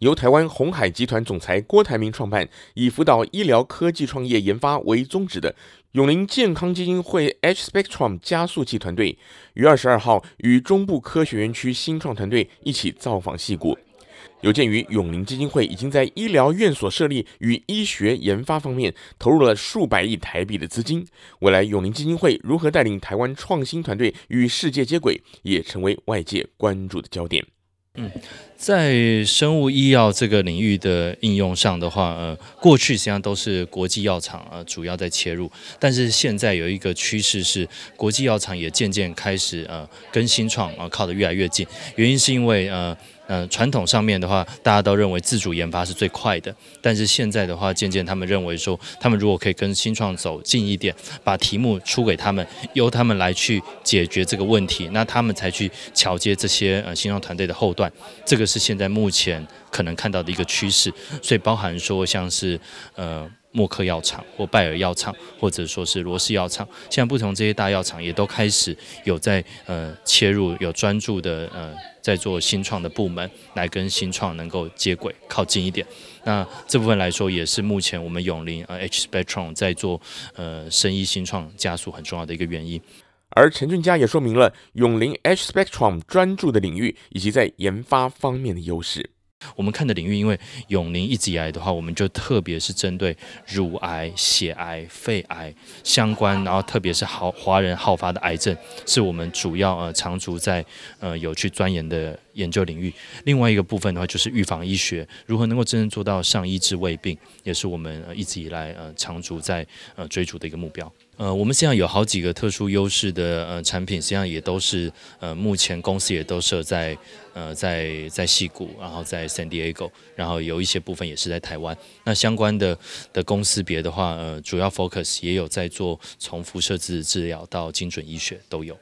由台湾红海集团总裁郭台铭创办，以辅导医疗科技创业研发为宗旨的永林健康基金会 h s p e c t r u m 加速器团队，于二十二号与中部科学园区新创团队一起造访细谷。有鉴于永林基金会已经在医疗院所设立与医学研发方面投入了数百亿台币的资金，未来永林基金会如何带领台湾创新团队与世界接轨，也成为外界关注的焦点。嗯，在生物医药这个领域的应用上的话，呃，过去实际上都是国际药厂啊主要在切入，但是现在有一个趋势是，国际药厂也渐渐开始呃跟新创啊靠得越来越近，原因是因为呃。嗯，传统上面的话，大家都认为自主研发是最快的。但是现在的话，渐渐他们认为说，他们如果可以跟新创走近一点，把题目出给他们，由他们来去解决这个问题，那他们才去桥接这些呃新创团队的后段。这个是现在目前可能看到的一个趋势。所以包含说像是呃。默克药厂或拜耳药厂，或者说是罗氏药厂，现在不同这些大药厂也都开始有在呃切入，有专注的呃在做新创的部门，来跟新创能够接轨靠近一点。那这部分来说，也是目前我们永林呃 H Spectrum 在做呃生意新创加速很重要的一个原因。而陈俊佳也说明了永林 H Spectrum 专注的领域以及在研发方面的优势。我们看的领域，因为永宁一直以来的话，我们就特别是针对乳癌、血癌、肺癌相关，然后特别是好华人好发的癌症，是我们主要呃长足在呃有去钻研的。研究领域，另外一个部分的话，就是预防医学，如何能够真正做到上医治未病，也是我们一直以来呃长足在呃追逐的一个目标。呃，我们现在有好几个特殊优势的呃产品，实际上也都是呃目前公司也都设在呃在在西谷，然后在 San Diego，然后有一些部分也是在台湾。那相关的的公司别的话，呃主要 focus 也有在做从辐射治治疗到精准医学都有。